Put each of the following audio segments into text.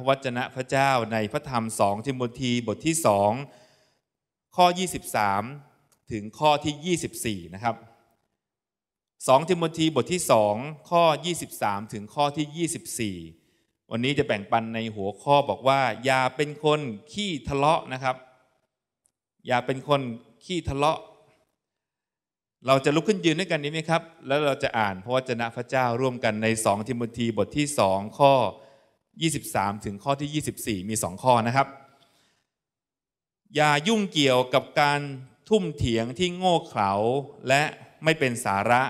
พระวจนะพระเจ้าในพระธรรมสองทิโมธีบทที่สองข้อ 23 ถึงข้อที่ 24นะครับสองทิโมธีบทที่สองข้อ 23 ถึงข้อที่ 24 วันนี้จะแบ่งปันในหัวข้อบอกว่า อย่าเป็นคนขี้ทะเลาะนะครับ อย่าเป็นคนขี้ทะเลาะเราจะลุกขึ้นยืนด้วยกันนี้ไหมครับ แล้วเราจะอ่านพระวจนะพระเจ้าร่วมกันในสองทิโมธีบทที่สองข้อ23 ถึงข้อที่ 24 มี 2 ข้อนะครับ อย่ายุ่งเกี่ยวกับการทุ่มเถียงที่โง่เขลาและไม่เป็นสาระ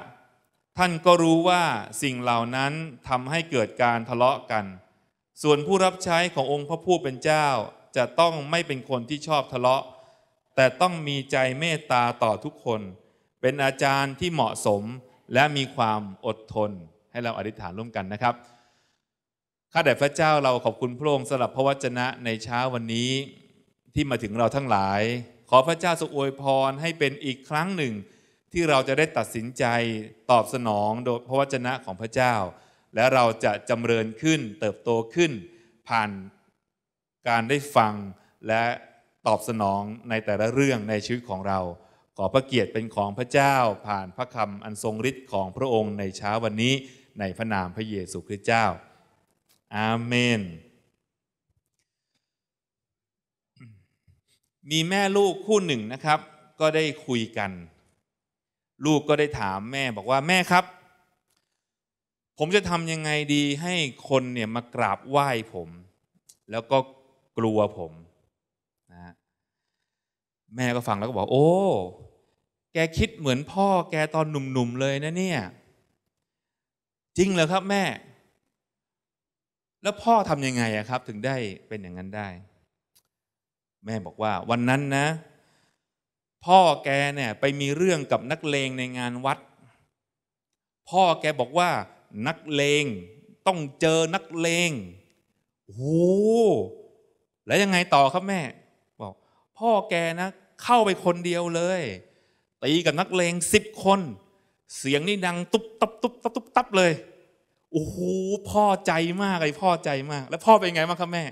ท่านก็รู้ว่าสิ่งเหล่านั้นทำให้เกิดการทะเลาะกัน ส่วนผู้รับใช้ขององค์พระผู้เป็นเจ้าจะต้องไม่เป็นคนที่ชอบทะเลาะ แต่ต้องมีใจเมตตาต่อทุกคน เป็นอาจารย์ที่เหมาะสมและมีความอดทนให้เราอธิษฐานร่วมกันนะครับข้าแต่พระเจ้าเราขอบคุณพระองค์สำหรับพระวจนะในเช้าวันนี้ ที่มาถึงเราทั้งหลาย ขอพระเจ้าทรงอวยพรให้เป็นอีกครั้งหนึ่งที่เราจะได้ตัดสินใจตอบสนองโดยพระวจนะของพระเจ้า และเราจะจำเริญขึ้นเติบโตขึ้น ผ่านการได้ฟังและตอบสนองในแต่ละเรื่องในชีวิตของเรา ขอพระเกียรติเป็นของพระเจ้าผ่านพระคำอันทรงฤทธิ์ของพระองค์ในเช้าวันนี้ ในพระนามพระเยซูคริสต์เจ้าอาเมน มีแม่ลูกคู่หนึ่งนะครับ ก็ได้คุยกัน ลูกก็ได้ถามแม่บอกว่า แม่ครับ ผมจะทำยังไงดีให้คนเนี่ยมากราบไหว้ผม แล้วก็กลัวผมนะแม่ก็ฟังแล้วก็บอกโอ้ แกคิดเหมือนพ่อแกตอนหนุ่มๆเลยนะเนี่ย จริงเหรอครับแม่แล้วพ่อทำยังไงอะครับ ถึงได้เป็นอย่างนั้นได้ แม่บอกว่าวันนั้นนะพ่อแกเนี่ยไปมีเรื่องกับนักเลงในงานวัด พ่อแกบอกว่านักเลงต้องเจอนักเลงโอ้แล้วยังไงต่อครับแม่บอก พ่อแกนะ เข้าไปคนเดียวเลยตีกับนักเลงสิบคน เสียงนี่ดังตุ๊บตับตุ๊บตับตุ๊บตับเลยโอ้โหพ่อใจมากเลยพ่อใจมาก แล้วพ่อเป็นไงบ้างครับแม่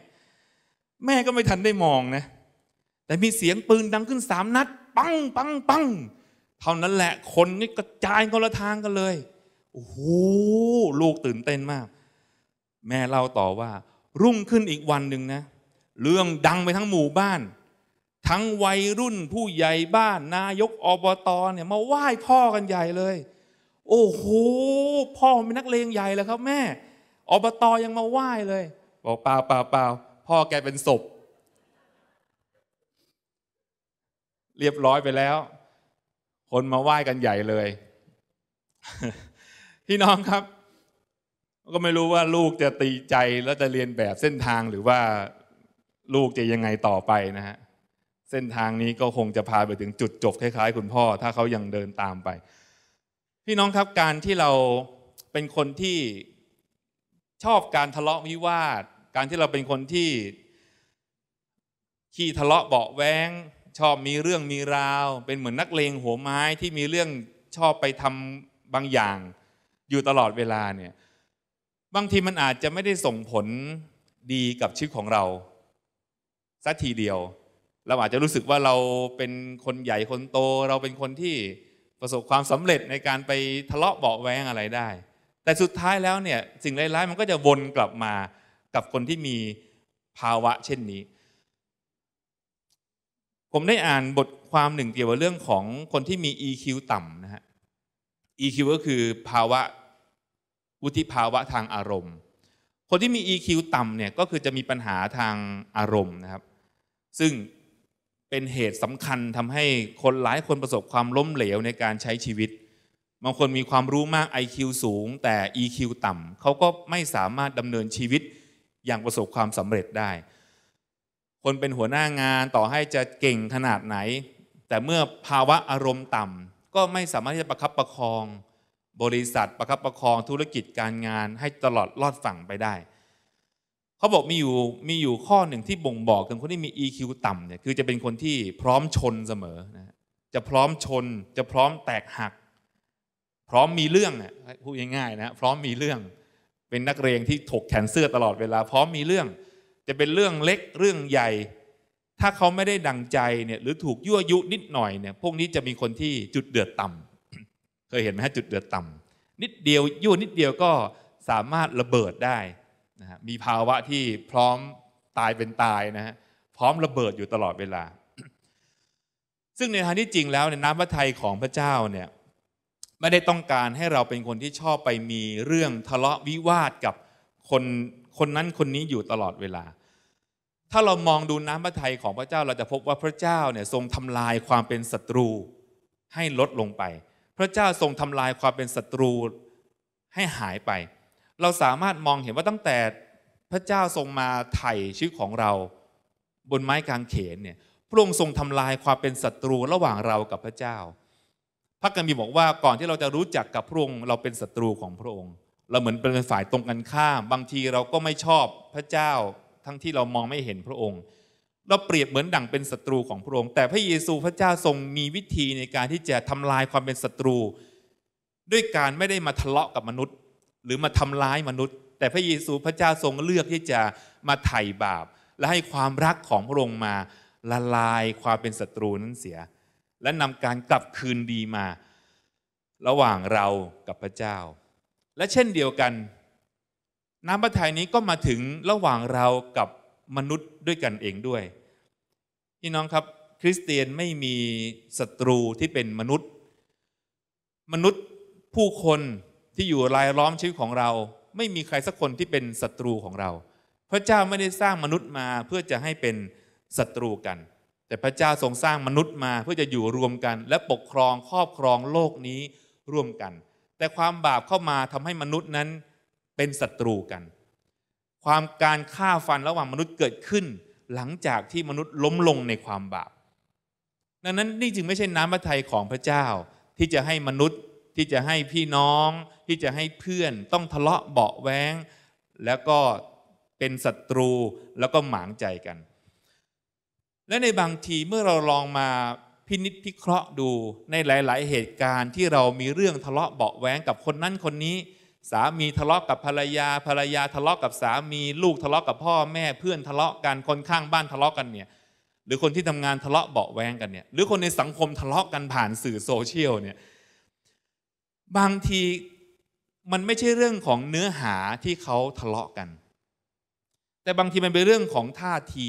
แม่ก็ไม่ทันได้มองนะแต่มีเสียงปืนดังขึ้นสามนัดปังปังปังเท่านั้นแหละคนนี่กระจายคนละทางกันเลย โอ้โหลูกตื่นเต้นมาก แม่เล่าต่อว่า รุ่งขึ้นอีกวันหนึ่งนะ เรื่องดังไปทั้งหมู่บ้าน ทั้งวัยรุ่นผู้ใหญ่บ้านนายกอบตเนี่ย มาไหว้พ่อกันใหญ่เลยโอ้โหพ่อเป็นนักเลงใหญ่เลยครับแม่อบตอยังมาไหว้เลย บอกเปล่าเปล่าเปล่าพ่อแกเป็นศพเรียบร้อยไปแล้ว คนมาไหว้กันใหญ่เลย พี่น้องครับ ก็ไม่รู้ว่าลูกจะตีใจ แล้วจะเรียนแบบเส้นทางหรือว่าลูกจะยังไงต่อไปนะฮะเส้นทางนี้ก็คงจะพาไปถึงจุดจบคล้ายๆคุณพ่อ ถ้าเขายังเดินตามไปพี่น้องครับ การที่เราเป็นคนที่ชอบการทะเลาะวิวาท การที่เราเป็นคนที่ขี้ทะเลาะเบาแวงชอบมีเรื่องมีราว เป็นเหมือนนักเลงหัวไม้ที่มีเรื่องชอบไปทำบางอย่าง อยู่ตลอดเวลาเนี่ย บางทีมันอาจจะไม่ได้ส่งผลดีกับชีวิตของเราสักทีเดียว เราอาจจะรู้สึกว่าเราเป็นคนใหญ่ คนโต เราเป็นคนที่ประสบความสำเร็จในการไปทะเลาะเบาแวงอะไรได้ แต่สุดท้ายแล้วเนี่ยสิ่งร้าย ๆ มันก็จะวนกลับมากับคนที่มีภาวะเช่นนี้ ผมได้อ่านบทความหนึ่งเกี่ยวกับเรื่องของคนที่มี EQ ต่ำนะฮะ EQ ก็คือภาวะวุฒิภาวะทางอารมณ์ คนที่มี EQ ต่ำเนี่ยก็คือจะมีปัญหาทางอารมณ์นะครับ ซึ่งเป็นเหตุสำคัญทำให้คนหลายคนประสบความล้มเหลวในการใช้ชีวิตบางคนมีความรู้มาก IQ สูงแต่ EQ ต่ำเขาก็ไม่สามารถดำเนินชีวิตอย่างประสบความสำเร็จได้ คนเป็นหัวหน้างานต่อให้จะเก่งขนาดไหน แต่เมื่อภาวะอารมณ์ต่ำ ก็ไม่สามารถที่จะประคับประคอง บริษัทประคับประคองธุรกิจการงานให้ตลอดรอดฝั่งไปได้เขาบอกมีอยู่มีอยู่ข้อหนึ่งที่บ่งบอกถึงคนที่มี EQ ต่ำเนี่ยคือจะเป็นคนที่พร้อมชนเสมอนะจะพร้อมชนจะพร้อมแตกหัก พร้อมมีเรื่องอ่ะพูดง่ายๆนะพร้อมมีเรื่องเป็นนักเรียนที่ถกแขนเสื้อตลอดเวลา พร้อมมีเรื่อง จะเป็นเรื่องเล็กเรื่องใหญ่ ถ้าเขาไม่ได้ดังใจเนี่ยหรือถูกยั่วยุนิดหน่อยเนี่ยพวกนี้จะมีคนที่จุดเดือดต่ำ เคยเห็นไหมฮะจุดเดือดต่ำนิดเดียวยั่วนิดเดียวก็สามารถระเบิดได้นะฮะมีภาวะที่พร้อมตายเป็นตายนะฮะพร้อมระเบิดอยู่ตลอดเวลา ซึ่งในทางที่จริงแล้วในน้ำพระทัยของพระเจ้าเนี่ยไม่ได้ต้องการให้เราเป็นคนที่ชอบไปมีเรื่องทะเลาะวิวาทกับคนคนนั้นคนนี้อยู่ตลอดเวลา ถ้าเรามองดูน้ำพระทัยของพระเจ้าเราจะพบว่าพระเจ้าเนี่ยทรงทำลายความเป็นศัตรู ให้ลดลงไป พระเจ้าทรงทำลายความเป็นศัตรูให้หายไปเราสามารถมองเห็นว่าตั้งแต่พระเจ้าทรงมาไถ่ชีวิตของเรา บนไม้กางเขนเนี่ยพระองค์ทรงทำลายความเป็นศัตรูระหว่างเรากับพระเจ้า พระกัมมีบอกว่าก่อนที่เราจะรู้จักกับพระองค์เราเป็นศัตรูของพระองค์ เราเหมือนเป็นฝ่ายตรงกันข้าม บางทีเราก็ไม่ชอบพระเจ้าทั้งที่เรามองไม่เห็นพระองค์ เราเปรียบเหมือนดั่งเป็นศัตรูของพระองค์ แต่พระเยซูพระเจ้าทรงมีวิธีในการที่จะทำลายความเป็นศัตรู ด้วยการไม่ได้มาทะเลาะกับมนุษย์หรือมาทำร้ายมนุษย์ แต่พระเยซูพระเจ้าทรงเลือกที่จะมาไถ่บาป และให้ความรักของพระองค์มา ละลายความเป็นศัตรูนั้นเสีย และนำการกลับคืนดีมา ระหว่างเรากับพระเจ้า และเช่นเดียวกัน น้ำพระทัยนี้ก็มาถึงระหว่างเรากับมนุษย์ด้วยกันเองด้วยพี่น้องครับคริสเตียนไม่มีศัตรูที่เป็นมนุษย์ มนุษย์ผู้คนที่อยู่รายล้อมชีวิตของเรา ไม่มีใครสักคนที่เป็นศัตรูของเรา พระเจ้าไม่ได้สร้างมนุษย์มาเพื่อจะให้เป็นศัตรูกัน แต่พระเจ้าทรงสร้างมนุษย์มาเพื่อจะอยู่รวมกัน และปกครองครอบครองโลกนี้ร่วมกัน แต่ความบาปเข้ามาทำให้มนุษย์นั้นเป็นศัตรูกัน ความการฆ่าฟันระหว่างมนุษย์เกิดขึ้น หลังจากที่มนุษย์ล้มลงในความบาปดังนั้นนี่จึงไม่ใช่น้ำพระทัยของพระเจ้าที่จะให้มนุษย์ที่จะให้พี่น้องที่จะให้เพื่อนต้องทะเลาะเบาแวงแล้วก็เป็นศัตรูแล้วก็หมางใจกัน และในบางทีเมื่อเราลองมาพินิจพิเคราะห์ดูในหลาย ๆ เหตุการณ์ที่เรามีเรื่องทะเลาะเบาแวงกับคนนั้นคนนี้ สามีทะเลาะกับภรรยาภรรยาทะเลาะกับสามีลูกทะเลาะกับพ่อแม่เพื่อนทะเลาะกันคนข้างบ้านทะเลาะกันเนี่ยหรือคนที่ทำงานทะเลาะเบาแวงกันเนี่ย หรือคนในสังคมทะเลาะกันผ่านสื่อโซเชียลเนี่ยบางทีมันไม่ใช่เรื่องของเนื้อหาที่เขาทะเลาะกัน แต่บางทีมันเป็นเรื่องของท่าที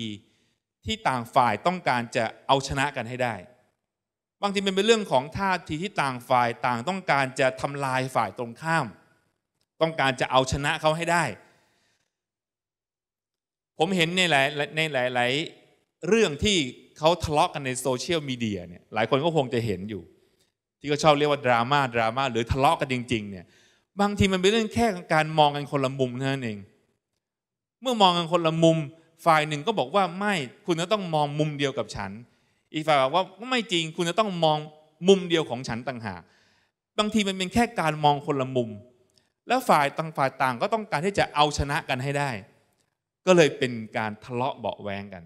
ที่ต่างฝ่ายต้องการจะเอาชนะกันให้ได้ บางทีมันเป็นเรื่องของท่าทีที่ต่างฝ่ายต่าง ต้องการจะทำลายฝ่ายตรงข้าม ต้องการจะเอาชนะเขาให้ได้ ผมเห็นในหลายในหลายๆเรื่องที่เขาทะเลาะกันในโซเชียลมีเดียเนี่ยหลายคนก็คงจะเห็นอยู่ที่ก็ชอบเรียกว่าดราม่าดราม่าหรือทะเลาะกันจริงๆเนี่ยบางทีมันเป็นเรื่องแค่การมองกันคนละมุมเท่านั้นเอง เมื่อมองกันคนละมุม ฝ่ายหนึ่งก็บอกว่าไม่คุณจะต้องมองมุมเดียวกับฉัน อีกฝ่ายบอกว่าไม่จริงคุณจะต้องมองมุมเดียวของฉันต่างหาก บางทีมันเป็นแค่การมองคนละมุม แล้วฝ่ายต่างฝ่ายต่างก็ต้องการที่จะเอาชนะกันให้ได้ ก็เลยเป็นการทะเลาะเบาแวงกัน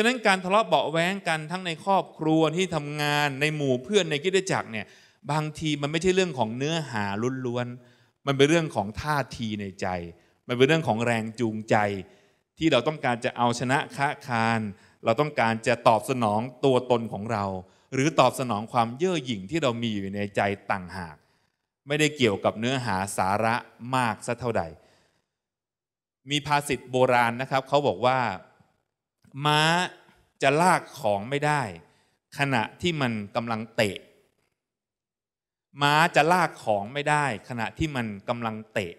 ฉะนั้นการทะเลาะเบาแว้งกันทั้งในครอบครัวที่ทำงานในหมู่เพื่อนในกิจจักรเนี่ยบางทีมันไม่ใช่เรื่องของเนื้อหาล้วนๆมันเป็นเรื่องของท่าทีในใจ มันเป็นเรื่องของแรงจูงใจ ที่เราต้องการจะเอาชนะค้าคารเราต้องการจะตอบสนองตัวตนของเรา หรือตอบสนองความเย่อหยิ่งที่เรามีอยู่ในใจต่างหาก ไม่ได้เกี่ยวกับเนื้อหาสาระมากสักเท่าใดมีภาษิตโบราณนะครับเขาบอกว่าม้าจะลากของไม่ได้ ขณะที่มันกำลังเตะ ม้าจะลากของไม่ได้ ขณะที่มันกำลังเตะ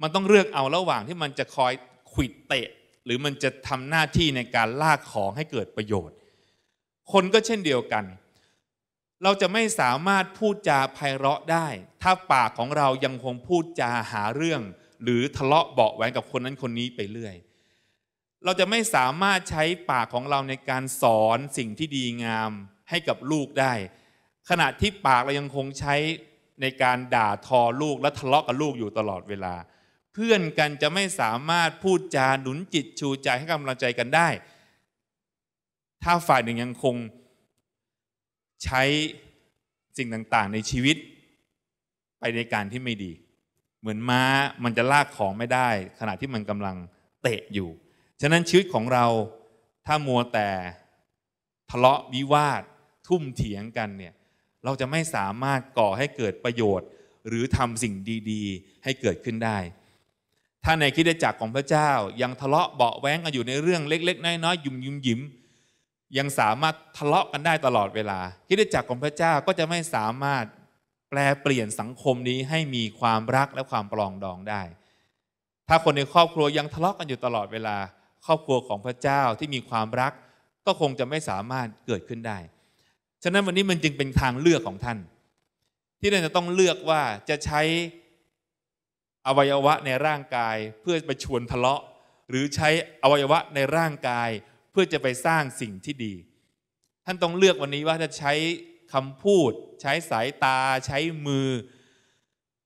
มันต้องเลือกเอาระหว่างที่มันจะคอยขิดเตะ หรือมันจะทำหน้าที่ในการลากของให้เกิดประโยชน์ คนก็เช่นเดียวกัน เราจะไม่สามารถพูดจาไพเราะได้ ถ้าปากของเรายังคงพูดจาหาเรื่อง หรือทะเลาะเบาแหวงกับคนนั้นคนนี้ไปเรื่อยเราจะไม่สามารถใช้ปากของเราในการสอนสิ่งที่ดีงามให้กับลูกได้ ขณะที่ปาก เรายังคงใช้ในการด่าทอลูกและทะเลาะกับลูกอยู่ตลอดเวลา เพื่อนกันจะไม่สามารถพูดจาหนุนจิตชูใจให้กำลังใจกันได้ ถ้าฝ่ายหนึ่งยังคงใช้สิ่งต่างๆ ในชีวิต ไปในการที่ไม่ดี เหมือนม้ามันจะลากของไม่ได้ ขณะที่มันกำลังเตะอยู่ฉะนั้นชีวิตของเราถ้ามัวแต่ทะเลาะวิวาท ทุ่มเถียงกันเนี่ยเราจะไม่สามารถก่อให้เกิดประโยชน์ หรือทำสิ่งดี ๆให้เกิดขึ้นได้ ถ้าในคิดจักรของพระเจ้า ยังทะเลาะเบาแว้งกันอยู่ในเรื่องเล็กๆน้อยๆยุ่มยุ่มยิ้ม ยังสามารถทะเลาะกันได้ตลอดเวลาคิดจักรของพระเจ้าก็จะไม่สามารถแปลเปลี่ยนสังคมนี้ให้มีความรักและความปลองดองได้ ถ้าคนในครอบครัวยังทะเลาะกันอยู่ตลอดเวลาครอบครัวของพระเจ้าที่มีความรัก ก็คงจะไม่สามารถเกิดขึ้นได้ ฉะนั้นวันนี้มันจึงเป็นทางเลือกของท่าน ที่ท่านจะต้องเลือกว่าจะใช้อวัยวะในร่างกายเพื่อไปชวนทะเลาะหรือใช้อวัยวะในร่างกาย เพื่อจะไปสร้างสิ่งที่ดี ท่านต้องเลือกวันนี้ว่าจะใช้คำพูด ใช้สายตาใช้มือ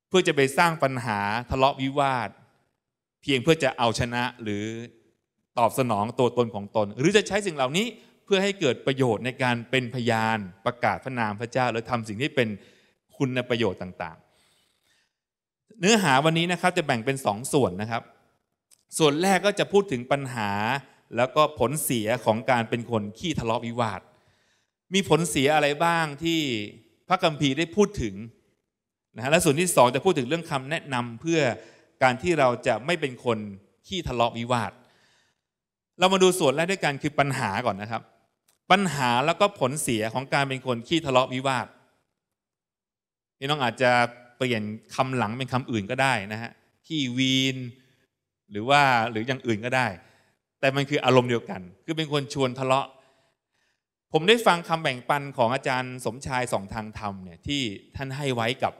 เพื่อจะไปสร้างปัญหาทะเลาะวิวาท เพียงเพื่อจะเอาชนะหรือตอบสนองตัวตนของตน หรือจะใช้สิ่งเหล่านี้เพื่อให้เกิดประโยชน์ในการเป็นพยานประกาศพระนามพระเจ้า และทำสิ่งที่เป็นคุณประโยชน์ต่าง ๆ เนื้อหาวันนี้นะครับจะแบ่งเป็น2สส่วนนะครับ ส่วนแรกก็จะพูดถึงปัญหาแล้วก็ผลเสียของการเป็นคนขี้ทะเลาะวิวาท มีผลเสียอะไรบ้างที่พระคัมภีร์ได้พูดถึงนะฮะและส่วนที่2จะพูดถึงเรื่องคำแนะนำเพื่อการที่เราจะไม่เป็นคนขี้ทะเลาะวิวาทเรามาดูส่วนแรกด้วยกันคือปัญหาก่อนนะครับ ปัญหาแล้วก็ผลเสียของการเป็นคนขี้ทะเลาะวิวาทพี่น้องอาจจะเปลี่ยนคำหลังเป็นคำอื่นก็ได้นะฮะขี้วีน หรือว่าหรืออย่างอื่นก็ได้ แต่มันคืออารมณ์เดียวกัน คือเป็นคนชวนทะเลาะ ผมได้ฟังคำแบ่งปันของอาจารย์สมชายสองทางธรรมเนี่ย ที่ท่านให้ไว้กับ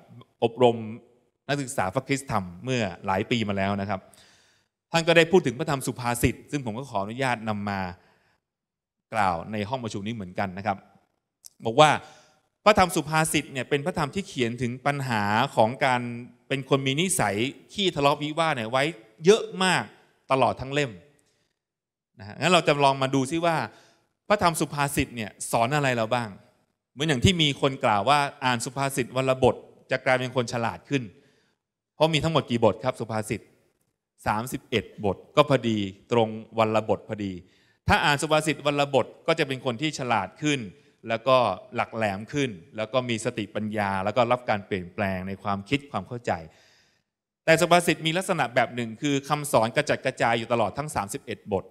อบรมนักศึกษาฟักคริสธรรมเมื่อหลายปีมาแล้วนะครับท่านก็ได้พูดถึงพระธรรมสุภาษิตซึ่งผมก็ขออนุญาตนำมากล่าวในห้องประชุมนี้เหมือนกันนะครับ บอกว่าพระธรรมสุภาษิตเนี่ยเป็นพระธรรมที่เขียนถึงปัญหาของการเป็นคนมีนิสัยขี้ทะเลาะวิวาเนี่ยไว้เยอะมากตลอดทั้งเล่มนะงั้นเราจะลองมาดูซิว่า พระธรรมสุภาษิตเนี่ยสอนอะไรเราบ้าง เหมือนอย่างที่มีคนกล่าวว่า อ่านสุภาษิตวรบทจะกลายเป็นคนฉลาดขึ้นเพราะมีทั้งหมดกี่บทครับสุภาษิต31 บท ก็พอดีตรงวันละบท พอดี ถ้าอ่านสุภาษิตวันละบทก็จะเป็นคนที่ฉลาดขึ้น แล้วก็หลักแหลมขึ้น แล้วก็มีสติปัญญา แล้วก็รับการเปลี่ยนแปลงในความคิดความเข้าใจ แต่สุภาษิตมีลักษณะแบบหนึ่งคือคำสอนกระจัดกระจายอยู่ตลอดทั้ง 31 บท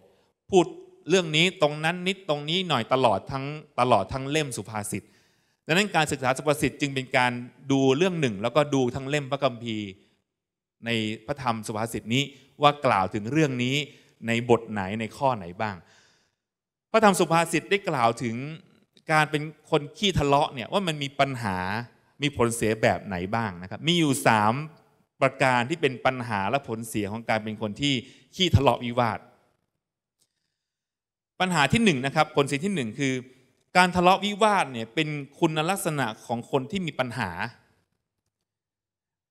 พูดเรื่องนี้ตรงนั้นนิดตรงนี้หน่อยตลอดทั้งตลอดทั้งเล่มสุภาษิตดังนั้นการศึกษาสุภาษิตจึงเป็นการดูเรื่องหนึ่ง แล้วก็ดูทั้งเล่มพระคัมภีร์ในพระธรรมสุภาษิตนี้ว่ากล่าวถึงเรื่องนี้ในบทไหนในข้อไหนบ้าง พระธรรมสุภาษิตได้กล่าวถึงการเป็นคนขี้ทะเลาะเนี่ยว่ามันมีปัญหามีผลเสียแบบไหนบ้างนะครับมีอยู่ 3 ประการที่เป็นปัญหาและผลเสียของการเป็นคนที่ขี้ทะเลาะวิวาท ปัญหาที่1นนะครับผลเสียที่ 1 คือ การทะเลาะวิวาทเนี่ยเป็นคุณลักษณะของคนที่มีปัญหา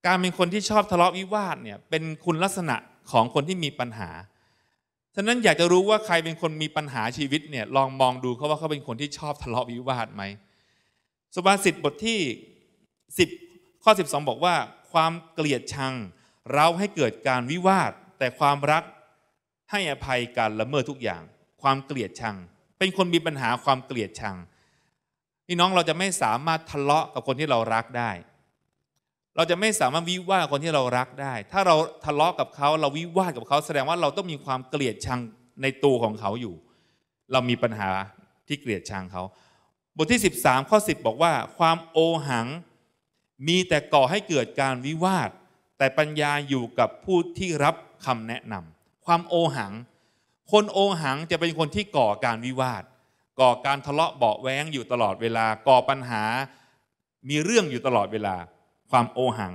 การเป็นคนที่ชอบทะเลาะวิวาทเนี่ยเป็นคุณลักษณะของคนที่มีปัญหา ฉะนั้นอยากจะรู้ว่าใครเป็นคนมีปัญหาชีวิตเนี่ยลองมองดูเขาว่าเขาเป็นคนที่ชอบทะเลาะวิวาทไหมสุภาษิตบทที่10ข้อ 12 บอกว่า ความเกลียดชังเราให้เกิดการวิวาท แต่ความรักให้อภัยการละเมิดทุกอย่าง ความเกลียดชัง เป็นคนมีปัญหาความเกลียดชังพี่น้องเราจะไม่สามารถทะเลาะกับคนที่เรารักได้เราจะไม่สามารถวิวาคนที่เรารักได้ ถ้าเราทะเลาะกับเขาเราวิวาดกับเขาแสดงว่าเราต้องมีความเกลียดชังในตัวของเขาอยู่ เรามีปัญหาที่เกลียดชังเขาบทที่ 13 ข้อ10 บอกว่า ความโอหัง มีแต่ก่อให้เกิดการวิวาท แต่ปัญญาอยู่กับผู้ที่รับคำแนะนำความโอหัง คนโอหังจะเป็นคนที่ก่อการวิวาท ก่อการทะเลาะเบาแว้งอยู่ตลอดเวลาก่อปัญหามีเรื่องอยู่ตลอดเวลาความโอหัง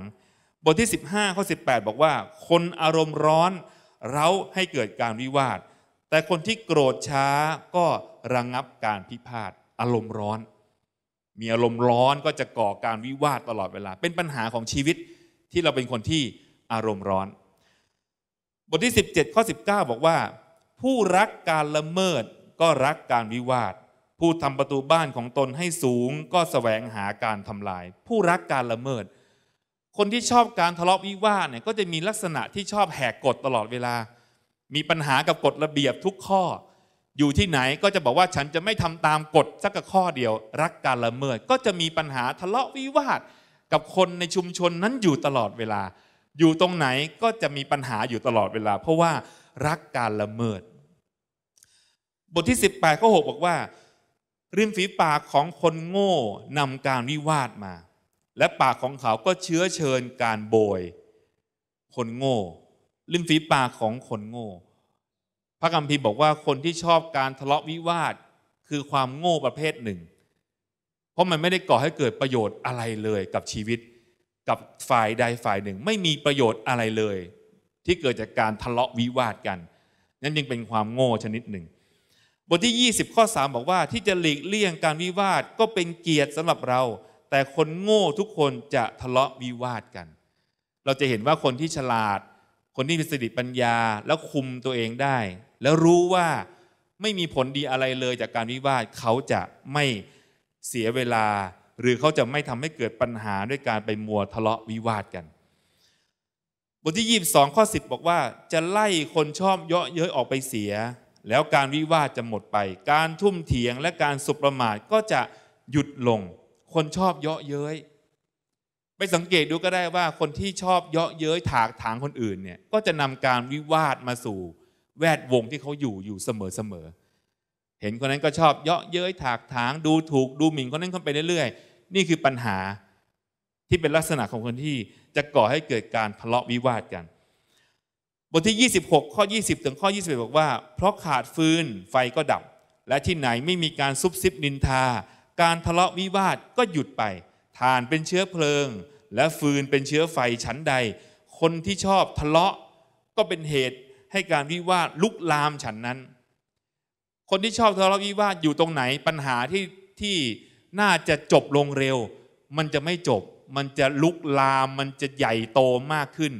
บทที่ 15ข้อ18 บอกว่า คนอารมณ์ร้อนเราให้เกิดการวิวาท แต่คนที่โกรธช้าก็ระงงับการพิพาทอารมณ์ร้อน มีอารมณ์ร้อนก็จะก่อการวิวาทตลอดเวลา เป็นปัญหาของชีวิตที่เราเป็นคนที่อารมณ์ร้อน บทที่ 17ข้อ19 บอกว่า ผู้รักการละเมิดก็รักการวิวาท ผู้ทำประตูบ้านของตนให้สูง ก็สแสวงหาการทำลาย ผู้รักการละเมิดคนที่ชอบการทะเลาะวิวาทเนี่ยก็จะมีลักษณะที่ชอบแหกกฎตลอดเวลา มีปัญหากับกฎระเบียบทุกข้อ อยู่ที่ไหนก็จะบอกว่าฉันจะไม่ทำตามกฎสักข้อเดียว รักการละเมิดก็จะมีปัญหาทะเลาะวิวาท กับคนในชุมชนนั้นอยู่ตลอดเวลา อยู่ตรงไหนก็จะมีปัญหาอยู่ตลอดเวลาเพราะว่ารักการละเมิด บทที่ 18ข้อหบอกว่า ริมฝีปากของคนโง่นำการวิวาทมาและปากของเขาก็เชื้อเชิญการโบย คนโง่ลิ้นฝีปากของคนโง่ พระกัมพีบอกว่าคนที่ชอบการทะเลาะวิวาทคือความโง่ประเภทหนึ่ง เพราะมันไม่ได้ก่อให้เกิดประโยชน์อะไรเลย กับชีวิต กับฝ่ายใดฝ่ายหนึ่ง ไม่มีประโยชน์อะไรเลย ที่เกิดจากการทะเลาะวิวาทกัน นั่นยังเป็นความโง่ชนิดหนึ่ง บทที่ 20 ข้อ 3 บอกว่า ที่จะหลีกเลี่ยงการวิวาทก็เป็นเกียรติสำหรับเราแต่คนโง่ทุกคนจะทะเลาะวิวาทกัน เราจะเห็นว่าคนที่ฉลาด คนที่มีสติปัญญาแล้วคุมตัวเองได้ แล้วรู้ว่าไม่มีผลดีอะไรเลยจากการวิวาทเขาจะไม่เสียเวลา หรือเขาจะไม่ทำให้เกิดปัญหาด้วยการไปมัวทะเลาะวิวาทกันบทที่ยีบสองข้อสิบบอกว่า จะไล่คนชอบเยาะเย้ยออกไปเสีย แล้วการวิวาทจะหมดไป การทุ่มเถียงและการสุประมาทก็จะหยุดลงคนชอบเยาะเย้ย ไปสังเกตดูก็ได้ว่าคนที่ชอบเยาะเย้ยถากถางคนอื่นเนี่ยก็จะนำการวิวาทมาสู่แวดวงที่เขาอยู่อยู่เสมอๆเห็นคนนั้นก็ชอบเยาะเย้ยถากถางดูถูกดูหมิ่นคนนั้นเ้าไปเรื่อยๆ นี่คือปัญหาที่เป็นลักษณะของคนที่จะก่อให้เกิดการทะเลาะวิวาทกัน บทที่ 26ข้อ20 ถึงข้อ21บอกว่าเพราะขาดฟืนไฟก็ดับ และที่ไหนไม่มีการซุบซิบนินทาการทะเลาะวิวาทก็หยุดไป ฐานเป็นเชื้อเพลิง และฟืนเป็นเชื้อไฟชั้นใด คนที่ชอบทะเลาะก็เป็นเหตุให้การวิวาทลุกลามฉันนั้น คนที่ชอบทะเลาะวิวาทอยู่ตรงไหนปัญหาที่ที่น่าจะจบลงเร็ว มันจะไม่จบ มันจะลุกลามมันจะใหญ่โตมากขึ้น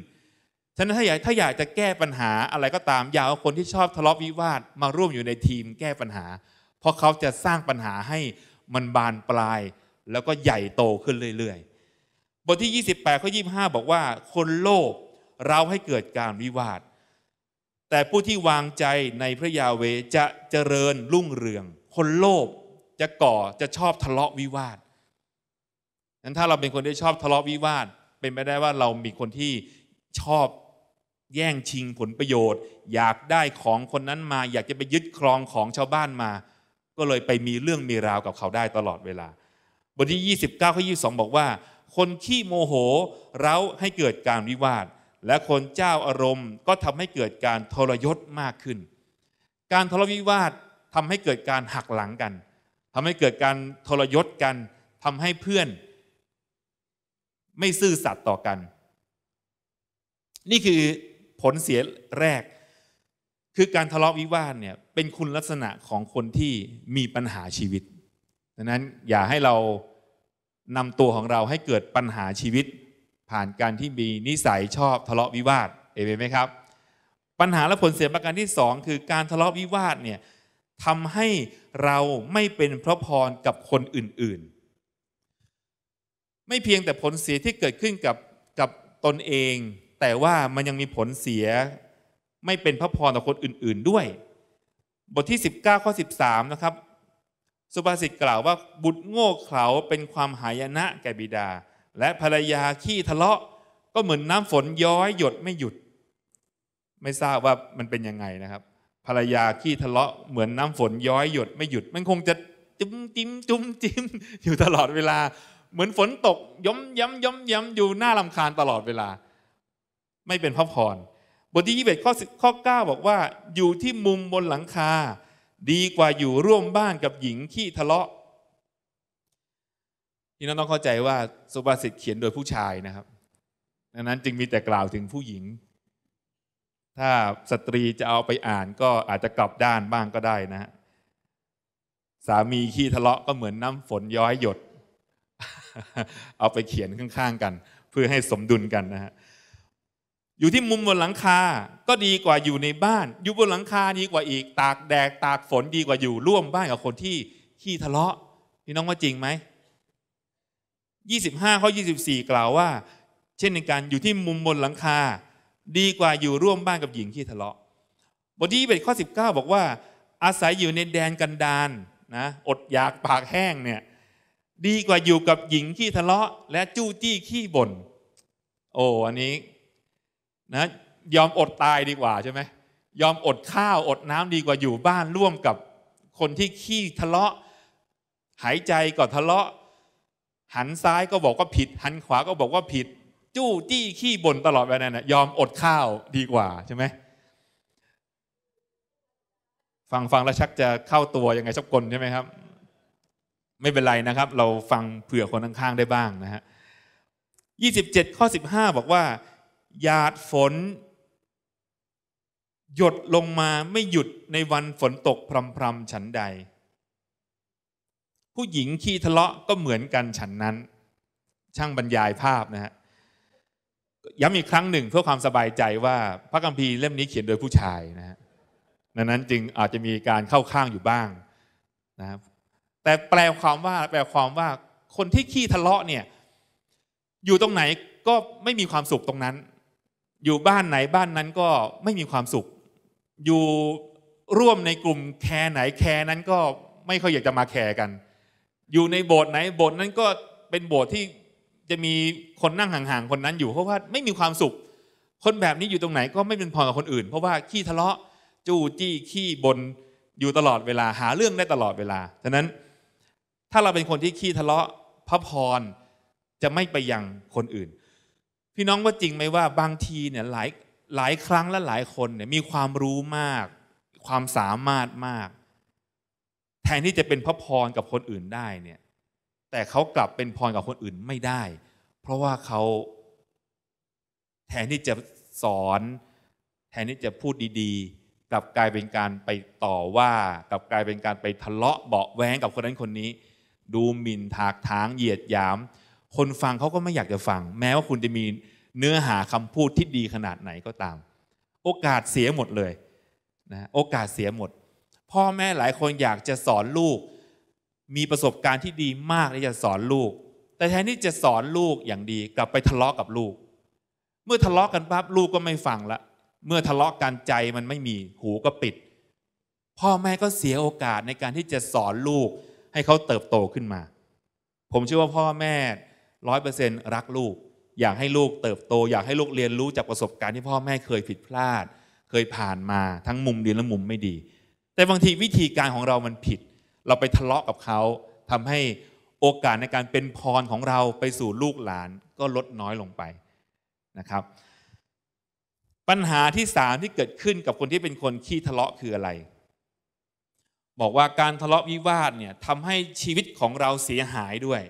ฉะนั้นถ้าอยากถ้าอยากจะแก้ปัญหาอะไรก็ตาม อยากเอาคนที่ชอบทะเลาะวิวาทมาร่วมอยู่ในทีมแก้ปัญหา เพราะเขาจะสร้างปัญหาให้มันบานปลายแล้วก็ใหญ่โตขึ้นเรื่อย ๆ บทที่ 28ข้อ25 บอกว่า คนโลภเราให้เกิดการวิวาท แต่ผู้ที่วางใจในพระยาเวจะเจริญรุ่งเรือง คนโลภจะก่อจะชอบทะเลาะวิวาทนั้นถ้าเราเป็นคนที่ชอบทะเลาะวิวาท เป็นไปได้ว่าเรามีคนที่ชอบแย่งชิงผลประโยชน์ อยากได้ของคนนั้นมาอยากจะไปยึดครองของชาวบ้านมาก็เลยไปมีเรื่องมีราวกับเขาได้ตลอดเวลาบทที่ 29ข้อ22 บอกว่า คนขี้โมโห เร้าให้เกิดการวิวาท และคนเจ้าอารมณ์ก็ทำให้เกิดการทรยศมากขึ้น การทะเลาะวิวาททำให้เกิดการหักหลังกัน ทำให้เกิดการทรยศกัน ทำให้เพื่อนไม่ซื่อสัตย์ต่อกัน นี่คือผลเสียแรกคือการทะเลาะวิวาทเนี่ย เป็นคุณลักษณะของคนที่มีปัญหาชีวิตดังนั้นอย่าให้เรานำตัวของเราให้เกิดปัญหาชีวิต ผ่านการที่มีนิสัยชอบทะเลาะวิวาทเอเมนไหมครับ ปัญหาและผลเสียประการที่2คือการทะเลาะวิวาทเนี่ยทำให้เราไม่เป็นพระพรกับคนอื่นๆ ไม่เพียงแต่ผลเสียที่เกิดขึ้นกับกับตนเอง แต่ว่ามันยังมีผลเสียไม่เป็นพระพรต่อคนอื่นๆด้วย บทที่ 19ข้อ13 นะครับ สุภาษิตกล่าวว่า บุตรโง่เขลาเป็นความหายนะ แก่บิดา และภรรยาขี้ทะเลาะ ก็เหมือนน้ำฝนย้อยหยดไม่หยุด ไม่ทราบว่ามันเป็นยังไงนะครับ ภรรยาขี้ทะเลาะเหมือนน้ำฝนย้อยหยดไม่หยุดมันคงจะจุ้มจิ้มจุ้มจิ้มอยู่ตลอดเวลา เหมือนฝนตกย้มย้มย้มย้มอยู่หน้าลำคาญตลอดเวลา ไม่เป็นพระพรบทที่21ข้อข้อ9บอกว่า อยู่ที่มุมบนหลังคา ดีกว่าอยู่ร่วมบ้านกับหญิงขี้ทะเลาะที่น้องต้องเข้าใจว่า สุภาษิตเขียนโดยผู้ชายนะครับดังนั้นจึงมีแต่กล่าวถึงผู้หญิง ถ้าสตรีจะเอาไปอ่าน ก็อาจจะกลับด้านบ้างก็ได้นะฮะสามีขี้ทะเลาะก็เหมือนน้ำฝนย้อยหยด เอาไปเขียนข้างๆกัน เพื่อให้สมดุลกันนะฮะอยู่ที่มุมบนหลังคาก็ดีกว่าอยู่ในบ้าน อยู่บนหลังคาดีกว่าอีก ตากแดดตากฝนดีกว่าอยู่ร่วมบ้านกับคนที่ขี้ทะเลาะพี่น้องว่าจริงไหมยี่สิบห้าข้อยี่สสิบี่กล่าวว่า เช่นในการอยู่ที่มุมบนหลังคาดีกว่าอยู่ร่วมบ้านกับหญิงขี้ทะเลาะบทที่็1ข้อสิบเก้าบอกว่า อาศัยอยู่ในแดนกันดารนนะอดอยากปากแห้งเนี่ยดีกว่าอยู่กับหญิงขี้ทะเลาะและจู้จี้ขี้บ่นโอ้อันนี้นะยอมอดตายดีกว่าใช่ไหม ยอมอดข้าวอดน้ำดีกว่าอยู่บ้านร่วมกับคนที่ขี้ทะเลาะ หายใจก็ทะเลาะ หันซ้ายก็บอกว่าผิด หันขวาก็บอกว่าผิด จู้จี้ขี้บ่นตลอดไปนั่นนะยอมอดข้าวดีกว่าใช่ไหมฟังฟังแล้วชักจะเข้าตัวยังไงสักคนใช่ไหมครับ ไม่เป็นไรนะครับ เราฟังเผื่อคนข้างๆได้บ้างนะฮะยี่สิบเจ็ดข้อสิบห้าบอกว่าหยาดฝน หยดลงมาไม่หยุดในวันฝนตกพรำๆฉันใด ผู้หญิง ขี้ทะเลาะก็เหมือนกันฉันนั้น ช่างบรรยายภาพนะฮะย้ำอีกครั้งหนึ่งเพื่อความสบายใจว่า พระคัมภีร์เล่มนี้เขียนโดยผู้ชายนะฮะดังนั้นจึงอาจจะมีการเข้าข้างอยู่บ้างนะฮะแต่แปลความว่าแปลความว่าคนที่ขี้ทะเลาะเนี่ย อยู่ตรงไหนก็ไม่มีความสุขตรงนั้นอยู่บ้านไหนบ้านนั้นก็ไม่มีความสุข อยู่ร่วมในกลุ่มแคร์ไหนแคร์นั้นก็ไม่ค่อยอยากจะมาแคร์กัน อยู่ในโบสถ์ไหนโบสถ์นั้นก็เป็นโบสถ์ที่จะมีคนนั่งห่างๆ คนนั้นอยู่เพราะว่าไม่มีความสุข คนแบบนี้อยู่ตรงไหนก็ไม่เป็นพอกับคนอื่น เพราะว่าขี้ทะเลาะจู้ จี้ขี้บนอยู่ตลอดเวลาหาเรื่องได้ตลอดเวลา ฉะนั้นถ้าเราเป็นคนที่ขี้ทะเลาะพระพรจะไม่ไปยังคนอื่นพี่น้องว่าจริงไหมว่าบางทีเนี่ยหลายหลายครั้งและหลายคนเนี่ยมีความรู้มาก ความสามารถมาก แทนที่จะเป็นพระพรกับคนอื่นได้เนี่ย แต่เขากลับเป็นพรกับคนอื่นไม่ได้ เพราะว่าเขาแทนที่จะสอน แทนที่จะพูดดีๆ กลับกลายเป็นการไปต่อว่า กลับกลายเป็นการไปทะเลาะเบาแว้งกับคนนั้นคนนี้ ดูหมิ่นถากถางเหยียดหยามคนฟังเขาก็ไม่อยากจะฟัง แม้ว่าคุณจะมีเนื้อหาคำพูดที่ดีขนาดไหนก็ตาม โอกาสเสียหมดเลยนะโอกาสเสียหมด พ่อแม่หลายคนอยากจะสอนลูกมีประสบการณ์ที่ดีมากที่จะสอนลูก แต่แทนที่จะสอนลูกอย่างดีกลับไปทะเลาะกับลูก เมื่อทะเลาะกันปั๊บลูกก็ไม่ฟังละ เมื่อทะเลาะกันใจมันไม่มีหูก็ปิด พ่อแม่ก็เสียโอกาสในการที่จะสอนลูกให้เขาเติบโตขึ้นมา ผมเชื่อว่าพ่อแม่ร้อยเปอร์เซ็นต์รักลูก อยากให้ลูกเติบโต อยากให้ลูกเรียนรู้จากประสบการณ์ที่พ่อแม่เคยผิดพลาด เคยผ่านมาทั้งมุมดีและมุมไม่ดี แต่บางทีวิธีการของเรามันผิด เราไปทะเลาะกับเขาทำให้โอกาสในการเป็นพรของเราไปสู่ลูกหลานก็ลดน้อยลงไปนะครับ ปัญหาที่สามที่เกิดขึ้นกับคนที่เป็นคน ขี้ทะเลาะคืออะไร บอกว่าการทะเลาะวิวาทเนี่ยทำให้ชีวิตของเราเสียหายด้วย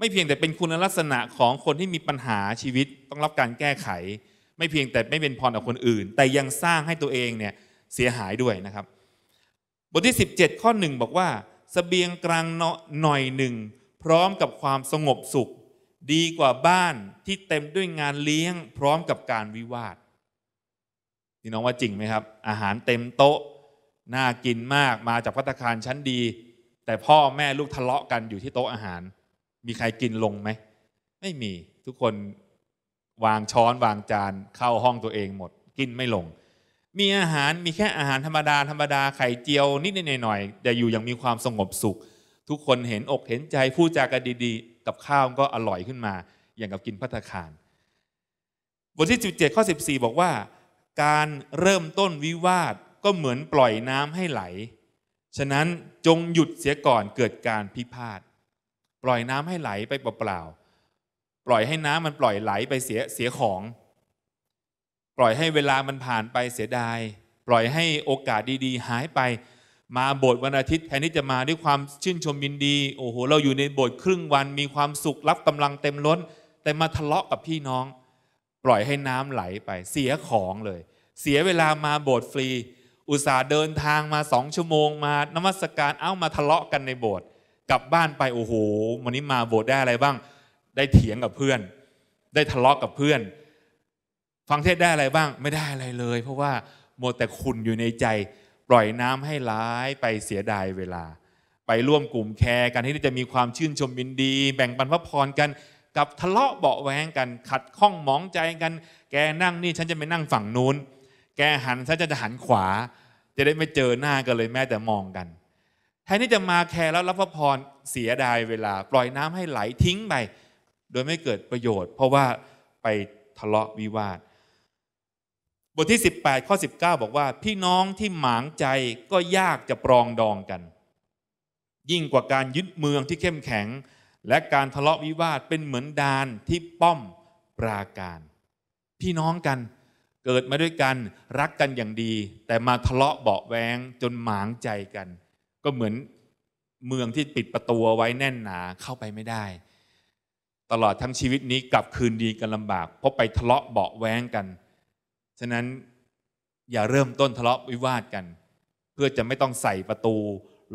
ไม่เพียงแต่เป็นคุณลักษณะของคนที่มีปัญหาชีวิตต้องรับการแก้ไข ไม่เพียงแต่ไม่เป็นพรต่อคนอื่น แต่ยังสร้างให้ตัวเองเนี่ยเสียหายด้วยนะครับ บทที่ 17 ข้อหนึ่งบอกว่าสเสบียงกลางเนาะหน่อยหนึ่ง พร้อมกับความสงบสุข ดีกว่าบ้านที่เต็มด้วยงานเลี้ยงพร้อมกับการวิวาทนี่น้องว่าจริงไหมครับ อาหารเต็มโต๊ะน่ากินมากมาจากพัตคารชั้นดี แต่พ่อแม่ลูกทะเลาะกันอยู่ที่โต๊ะอาหารมีใครกินลงไหม ไม่มีทุกคนวางช้อนวางจานเข้าห้องตัวเองหมด กินไม่ลง มีอาหารมีแค่อาหารธรรมดาธรรมดา ไข่เจียวนิดหน่อยๆแต่อยู่อย่างมีความสงบสุข ทุกคนเห็นอกเห็นใจพูดจากันดี ๆ กับข้าวก็อร่อยขึ้นมา อย่างกับกินพัตคาร บทที่ 17 ข้อ 14 บอกว่า การเริ่มต้นวิวาทก็เหมือนปล่อยน้ำให้ไหล ฉะนั้นจงหยุดเสียก่อนเกิดการพิพาทปล่อยน้ำให้ไหลไปเปล่าๆปล่อยให้น้ำมันปล่อยไหลไปเสียเสียของ ปล่อยให้เวลามันผ่านไปเสียดาย ปล่อยให้โอกาสดีๆหายไป มาโบสถ์วันอาทิตย์แทนที่จะมาด้วยความชื่นชมยินดี โอ้โหเราอยู่ในโบสถ์ครึ่งวันมีความสุขรับกำลังเต็มล้น แต่มาทะเลาะกับพี่น้อง ปล่อยให้น้ำไหลไปเสียของเลย เสียเวลามาโบสถ์ฟรี อุตส่าห์เดินทางมาสองชั่วโมงมานมัสการเอ้ามาทะเลาะกันในโบสถ์กลับบ้านไปโอ้โหวันนี้มาโบสถ์ได้อะไรบ้าง ได้เถียงกับเพื่อน ได้ทะเลาะกกับเพื่อน ฟังเทศได้อะไรบ้าง ไม่ได้อะไรเลย เพราะว่าหมดแต่คุณอยู่ในใจปล่อยน้ำให้ร้ายไปเสียดายเวลา ไปร่วมกลุ่มแคร์กันที่จะมีความชื่นชมยินดี แบ่งปันพระพรกัน กับทะเลาะเบาแวงกัน ขัดข้องมองใจกัน แกนั่งนี่ฉันจะไปนั่งฝั่งนู้นแกหันฉันจะหันขวา จะได้ไม่เจอหน้ากันเลยแม้แต่มองกันทนที่จะมาแคร์แล้วรับพระพรเสียดายเวลา ปล่อยน้ำให้ไหลทิ้งไป โดยไม่เกิดประโยชน์เพราะว่าไปทะเลาะวิวาท บทที่ 18 ข้อ 19 บอกว่า พี่น้องที่หมางใจก็ยากจะปรองดองกัน ยิ่งกว่าการยึดเมืองที่เข้มแข็ง และการทะเลาะวิวาทเป็นเหมือนดานที่ป้อมปราการ พี่น้องกันเกิดมาด้วยกันรักกันอย่างดี แต่มาทะเลาะเบาแวงจนหมางใจกันก็เหมือนเมืองที่ปิดประตูไว้แน่นหนาเข้าไปไม่ได้ ตลอดทั้งชีวิตนี้กลับคืนดีกันลำบากเพราะไปทะเลาะเบาแว้งกัน ฉะนั้นอย่าเริ่มต้นทะเลาะวิวาทกัน เพื่อจะไม่ต้องใส่ประตู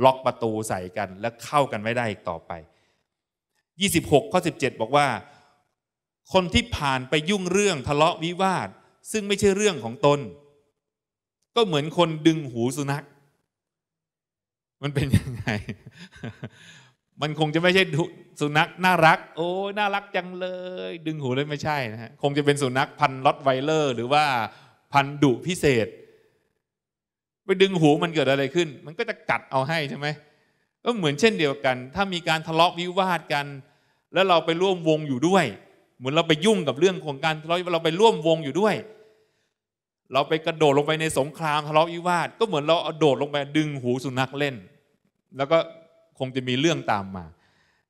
ล็อกประตูใส่กัน และเข้ากันไม่ได้อีกต่อไป 26ข้อ17 บอกว่า คนที่ผ่านไปยุ่งเรื่องทะเลาะวิวาท ซึ่งไม่ใช่เรื่องของตนก็เหมือนคนดึงหูสุนัขมันเป็นยังไง มันคงจะไม่ใช่สุนัขน่ารัก โอ้น่ารักจังเลย ดึงหูเลยไม่ใช่นะฮะคงจะเป็นสุนัขพันล็อตไวเลอร์ หรือว่าพันดุพิเศษ ไปดึงหูมันเกิดอะไรขึ้น มันก็จะกัดเอาให้ใช่ไหมก็เหมือนเช่นเดียวกัน ถ้ามีการทะเลาะวิวาทกัน แล้วเราไปร่วมวงอยู่ด้วย เหมือนเราไปยุ่งกับเรื่องของการทะเลาะเราไปร่วมวงอยู่ด้วย เราไปกระโดดลงไปในสงครามทะเลาะวิวาทก็เหมือนเราเอาโดดลงไปดึงหูสุนัขเล่นแล้วก็คงจะมีเรื่องตามมา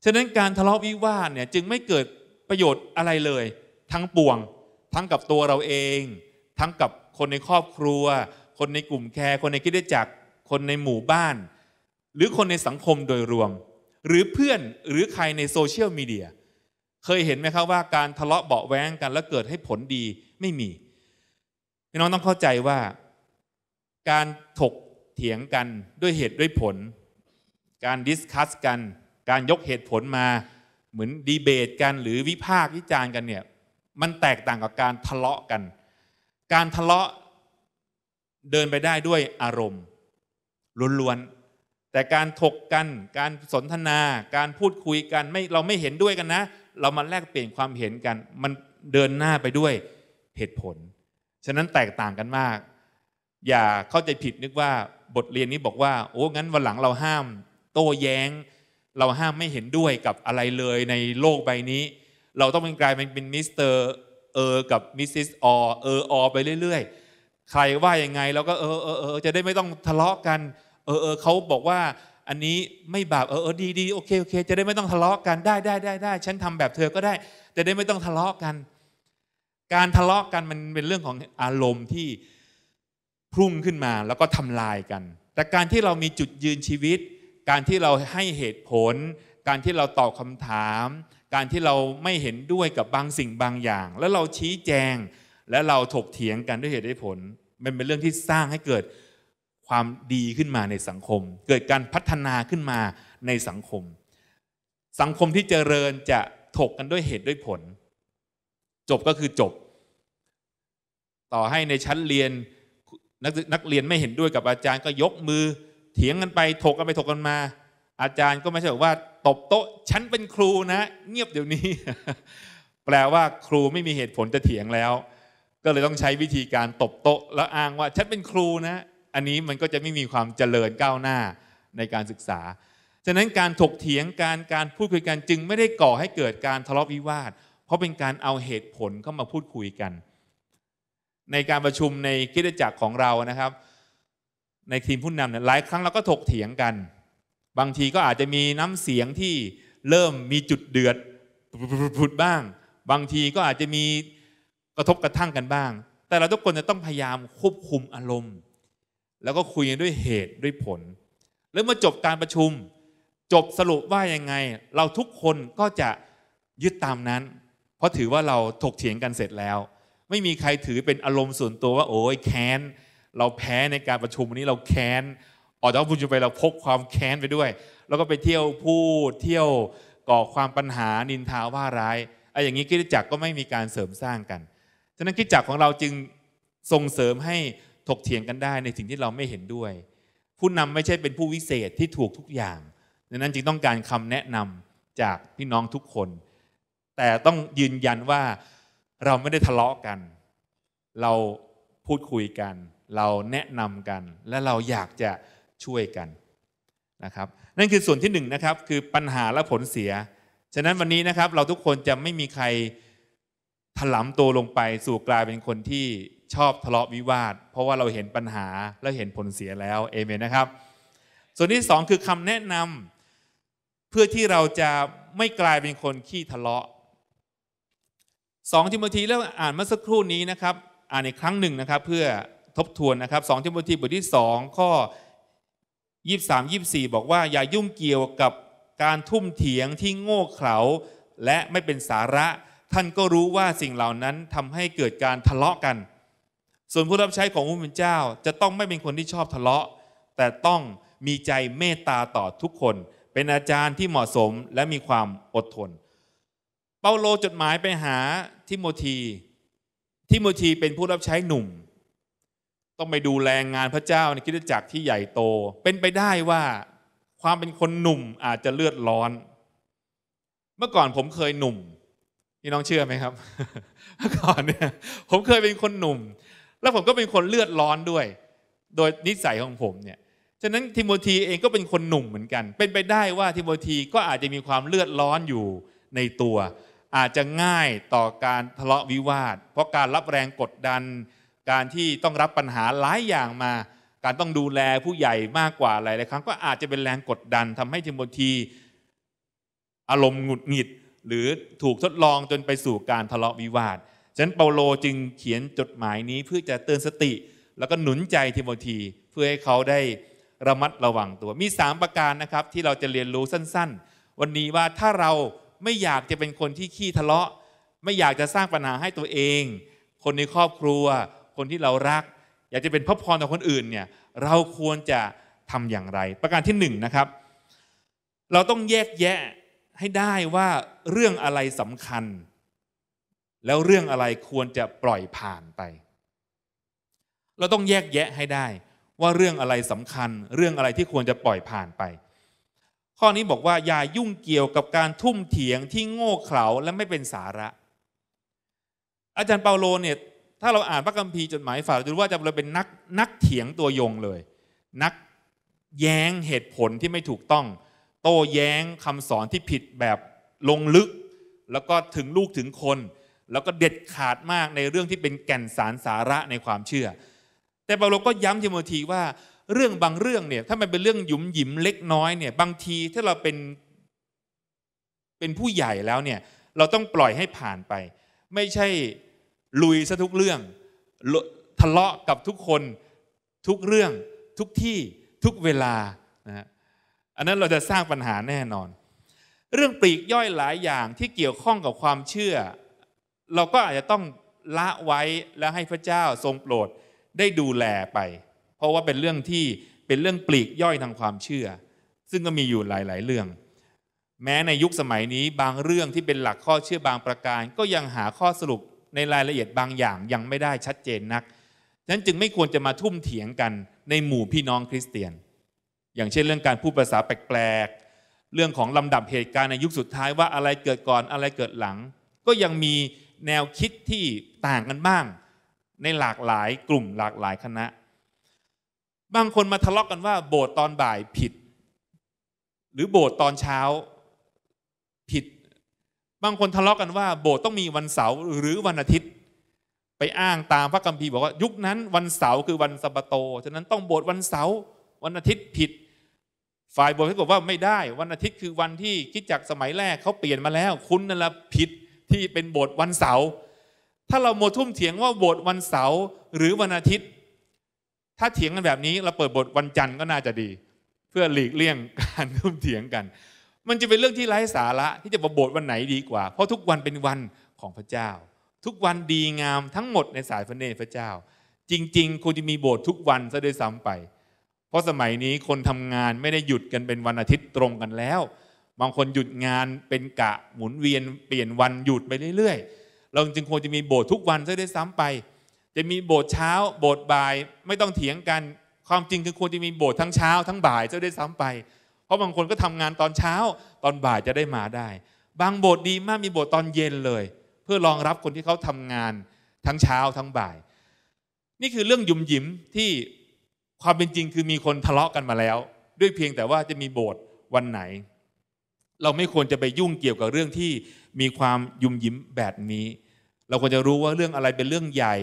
ฉะนั้นการทะเลาะวิวาทเนี่ยจึงไม่เกิดประโยชน์อะไรเลย ทั้งปวง ทั้งกับตัวเราเอง ทั้งกับคนในครอบครัว คนในกลุ่มแคร์คนในคิดจักรคนในหมู่บ้าน หรือคนในสังคมโดยรวม หรือเพื่อนหรือใครในโซเชียลมีเดียเคยเห็นไหมครับว่าการทะเลาะเบาแว้งกันแล้วเกิดให้ผลดีไม่มีพี่น้องต้องเข้าใจว่า การถกเถียงกันด้วยเหตุด้วยผลการดิสคัสกัน การยกเหตุผลมา เหมือนดีเบตกันหรือวิพากษ์วิจารณ์กันเนี่ย มันแตกต่างกับการทะเลาะกัน การทะเลาะเดินไปได้ด้วยอารมณ์ล้วนๆ แต่การถกกัน การสนทนาการพูดคุยกันไม่เราไม่เห็นด้วยกันนะ เรามาแลกเปลี่ยนความเห็นกัน มันเดินหน้าไปด้วยเหตุผล ฉะนั้นแตกต่างกันมาก อย่าเข้าใจผิดนึกว่าบทเรียนนี้บอกว่าโอ้งั้นวันหลังเราห้ามโต้แย้งเราห้ามไม่เห็นด้วยกับอะไรเลยในโลกใบนี้ เราต้องเป็นกลายเป็นมิสเตอร์เออกับมิสซิสออเอออไปเรื่อยๆใครว่ายังไงเราก็เออเออเออจะได้ไม่ต้องทะเลาะกัน เออเออเขาบอกว่าอันนี้ไม่บาปเออเออดีดีโอเคโอเคจะได้ไม่ต้องทะเลาะกันได้ได้ได้ได้ฉันทำแบบเธอก็ได้ จะได้ไม่ต้องทะเลาะกัน การทะเลาะกันมันเป็นเรื่องของอารมณ์ที่พุ่งขึ้นมาแล้วก็ทำลายกัน แต่การที่เรามีจุดยืนชีวิตการที่เราให้เหตุผล การที่เราตอบคำถาม การที่เราไม่เห็นด้วยกับบางสิ่งบางอย่าง แล้วเราชี้แจงและเราถกเถียงกันด้วยเหตุด้วยผลมันเป็นเรื่องที่สร้างให้เกิดความดีขึ้นมาในสังคม เกิดการพัฒนาขึ้นมาในสังคม สังคมที่เจริญจะถกกันด้วยเหตุด้วยผล จบก็คือจบ ต่อให้ในชั้นเรียนนักนักเรียนไม่เห็นด้วยกับอาจารย์ก็ยกมือเถียงกันไปถกกันไป ถกกันมา อาจารย์ก็ไม่ใช่บอกว่า ตบโต๊ะฉันเป็นครูนะ เงียบเดี๋ยวนี้ แปลว่าครูไม่มีเหตุผลจะเถียงแล้ว ก็เลยต้องใช้วิธีการตบโต๊ะแล้วอ้างว่าฉันเป็นครูนะ อันนี้มันก็จะไม่มีความเจริญก้าวหน้าในการศึกษาฉะนั้นการถกเถียง การการพูดคุยกันจึงไม่ได้ก่อให้เกิดการทะเลาะวิวาท เพราะเป็นการเอาเหตุผลเข้ามาพูดคุยกัน ในการประชุมในคิดจักรของเรานะครับในทีมผู้นำเนี่ยหลายครั้งเราก็ถกเถียงกัน บางทีก็อาจจะมีน้ำเสียงที่เริ่มมีจุดเดือดผุดบ้าง บางทีก็อาจจะมีกระทบกระทั่งกันบ้าง แต่เราทุกคนจะต้องพยายามควบคุมอารมณ์ แล้วก็คุยกันด้วยเหตุด้วยผล แล้วเมื่อจบการประชุม จบสรุปว่ายังไง เราทุกคนก็จะยึดตามนั้น เพราะถือว่าเราถกเถียงกันเสร็จแล้ว ไม่มีใครถือเป็นอารมณ์ส่วนตัวว่าโอ้ยแค้นเราแพ้ในการประชุมวันนี้เราแค้นออกจากประชุมไปเราพกความแค้นไปด้วย แล้วก็ไปเที่ยวพูดเที่ยวก่อความปัญหานินทาว่าร้าย ไอ้อย่างนี้คิดจักก็ไม่มีการเสริมสร้างกัน ฉะนั้นคิดจักของเราจึงส่งเสริมให้ถกเถียงกันได้ ในสิ่งที่เราไม่เห็นด้วย ผู้นำไม่ใช่เป็นผู้วิเศษที่ถูกทุกอย่างดังนั้นจึงต้องการคำแนะนำจากพี่น้องทุกคน แต่ต้องยืนยันว่าเราไม่ได้ทะเลาะกัน เราพูดคุยกันเราแนะนำกันและเราอยากจะช่วยกันนะครับ นั่นคือส่วนที่1นนะครับคือปัญหาและผลเสีย ฉะนั้นวันนี้นะครับ เราทุกคนจะไม่มีใครถลำตัวลงไป สู่กลายเป็นคนที่ชอบทะเลาะวิวาท เพราะว่าเราเห็นปัญหาแล้วเห็นผลเสียแล้วเอเมนนะครับ ส่วนที่ 2 คือคำแนะนำ เพื่อที่เราจะไม่กลายเป็นคนขี้ทะเลาะสองทิโมธีเรื่องอ่านเมื่อสักครู่นี้นะครับ อ่านอีกครั้งหนึ่งนะครับ เพื่อทบทวนนะครับ2ทิโมธีบทที่ 2 ข้อ 23 24 บอกว่า อย่ายุ่งเกี่ยวกับการทุ่มเถียงที่โง่เขลาและไม่เป็นสาระ ท่านก็รู้ว่าสิ่งเหล่านั้นทำให้เกิดการทะเลาะกัน ส่วนผู้รับใช้ของพระเจ้า จะต้องไม่เป็นคนที่ชอบทะเลาะแต่ต้องมีใจเมตตาต่อทุกคน เป็นอาจารย์ที่เหมาะสมและมีความอดทน เปาโลจดหมายไปหาทิโมธีทิโมธีเป็นผู้รับใช้หนุ่มต้องไปดูแรงงานพระเจ้าในคิดจักรที่ใหญ่โต เป็นไปได้ว่าความเป็นคนหนุ่มอาจจะเลือดร้อน เมื่อก่อนผมเคยหนุ่ม นี่น้องเชื่อไหมครับ เมื่อก่อนเนี่ยผมเคยเป็นคนหนุ่ม แล้วผมก็เป็นคนเลือดร้อนด้วย โดยนิสัยของผมเนี่ย ฉะนั้นทิโมธีเองก็เป็นคนหนุ่มเหมือนกัน เป็นไปได้ว่าทิโมธีก็อาจจะมีความเลือดร้อนอยู่ในตัว อาจจะง่ายต่อการทะเลาะวิวาท เพราะการรับแรงกดดันการที่ต้องรับปัญหาหลายอย่างมา การต้องดูแลผู้ใหญ่มากกว่าหลายๆครั้งก็อาจจะเป็นแรงกดดันทำให้ทิมโบทีอารมณ์หงุดหงิด หรือถูกทดลองจนไปสู่การทะเลาะวิวาทฉะนั้นเปาโลจึงเขียนจดหมายนี้เพื่อจะเตือนสติ แล้วก็หนุนใจทิโบที เพื่อให้เขาได้ระมัดระวังตัวมี3ประการนะครับที่เราจะเรียนรู้สั้นๆ วันนี้ว่าถ้าเราไม่อยากจะเป็นคนที่ขี้ทะเลาะ ไม่อยากจะสร้างปัญหาให้ตัวเอง คนในครอบครัวคนที่เรารัก อยากจะเป็นพระพรต่อคนอื่นเนี่ยเราควรจะทำอย่างไร ประการที่1นนะครับ เราต้องแยกแยะให้ได้ว่าเรื่องอะไรสำคัญ แล้วเรื่องอะไรควรจะปล่อยผ่านไป เราต้องแยกแยะให้ได้ว่าเรื่องอะไรสำคัญ เรื่องอะไรที่ควรจะปล่อยผ่านไป ข้อนี้บอกว่าอย่ายุ่งเกี่ยวกับการทุ่มเถียงที่โง่เขลาและไม่เป็นสาระ อาจารย์เปาโลเนี่ยถ้าเราอ่านพระคัมภีร์จดหมายฝากจะรู้ว่าจะเป็นนักนักเถียงตัวยงเลย นักแย้งเหตุผลที่ไม่ถูกต้อง โต้แย้งคำสอนที่ผิดแบบลงลึก แล้วก็ถึงลูกถึงคน แล้วก็เด็ดขาดมากในเรื่องที่เป็นแก่นสารสาระในความเชื่อ แต่เปาโลก็ย้ำทิโมธีว่าเรื่องบางเรื่องเนี่ย ถ้ามันเป็นเรื่องหยุมหยิมเล็กน้อยเนี่ย บางที ถ้าเราเป็น เป็นผู้ใหญ่แล้วเนี่ย เราต้องปล่อยให้ผ่านไป ไม่ใช่ลุยซะทุกเรื่องทะเลาะกับทุกคนทุกเรื่องทุกที่ทุกเวลานะอันนั้นเราจะสร้างปัญหาแน่นอน เรื่องปลีกย่อยหลายอย่างที่เกี่ยวข้องกับความเชื่อ เราก็อาจจะต้องละไว้แล้วให้พระเจ้าทรงโปรดได้ดูแลไป เพราะว่าเป็นเรื่องที่เป็นเรื่องปลีกย่อยทางความเชื่อซึ่งก็มีอยู่หลายๆเรื่อง แม้ในยุคสมัยนี้บางเรื่องที่เป็นหลักข้อเชื่อบางประการก็ยังหาข้อสรุปในรายละเอียดบางอย่างยังไม่ได้ชัดเจนนักนั้นจึงไม่ควรจะมาทุ่มเถียงกันในหมู่พี่น้องคริสเตียน อย่างเช่นเรื่องการพูดภาษาแปลกๆ เรื่องของลำดับเหตุการณ์ในยุคสุดท้ายว่าอะไรเกิดก่อนอะไรเกิดหลัง ก็ยังมีแนวคิดที่ต่างกันบ้างในหลากหลายกลุ่มหลากหลายคณะ บางคนมาทะเลาะกกันว่า โบสถ์ตอนบ่ายผิด หรือโบสถ์ตอนเช้าผิดบางคนทะเลาะกกันว่า โบสถ์ต้องมีวันเสาร์หรือวันอาทิตย์ไปอ้างตามพระคัมภีร์บอกว่า ยุคนั้นวันเสาร์คือวันสะบาโต ฉะนั้นต้องโบสถ์วันเสาร์วันอาทิตย์ผิดฝ่ายโบสถ์ก็บอกว่าไม่ได้ วันอาทิตย์คือวันที่คิดจักสมัยแรกเขาเปลี่ยนมาแล้วคุณนั่นแหละผิดที่เป็นโบสถ์วันเสาร์ถ้าเราโมทุ่มเถียงว่าโบสถ์วันเสาร์หรือวันอาทิตย์ ถ้าเถียงกันแบบนี้เราเปิดโบสถ์วันจันทร์ก็น่าจะดี เพื่อหลีกเลี่ยงการทุ่มเถียงกันมันจะเป็นเรื่องที่ไร้สาระ ที่จะมาโบสถ์วันไหนดีกว่า เพราะทุกวันเป็นวันของพระเจ้า ทุกวันดีงามทั้งหมดในสายพระเนตรพระเจ้า จริง ๆควรจะมีโบสถ์ทุกวันซะด้วยซ้ำไป เพราะสมัยนี้คนทำงานไม่ได้หยุดกันเป็นวันอาทิตย์ตรงกันแล้วบางคนหยุดงานเป็นกะหมุนเวียนเปลี่ยนวันหยุดไปเรื่อยๆเราจึงควรจะมีโบสถ์ทุกวันซะด้วยซ้ำไป จะมีโบสถ์เช้า โบสถ์บ่ายไม่ต้องเถียงกัน ความจริงคือควรจะมีโบสถ์ทั้งเช้าทั้งบ่ายซะด้วยซ้ำไปเพราะบางคนก็ทำงานตอนเช้าตอนบ่ายจะได้มาได้ บางโบสถ์ดีมากมีโบสถ์ตอนเย็นเลย เพื่อรองรับคนที่เขาทำงานทั้งเช้าทั้งบ่าย นี่คือเรื่องยุ่มยิ้มที่ความเป็นจริงคือมีคนทะเลาะกันมาแล้ว ด้วยเพียงแต่ว่าจะมีโบสถ์วันไหน เราไม่ควรจะไปยุ่งเกี่ยวกับเรื่องที่มีความยุ่มยิ้มแบบนี้ เราควรจะรู้ว่าเรื่องอะไรเป็นเรื่องใหญ่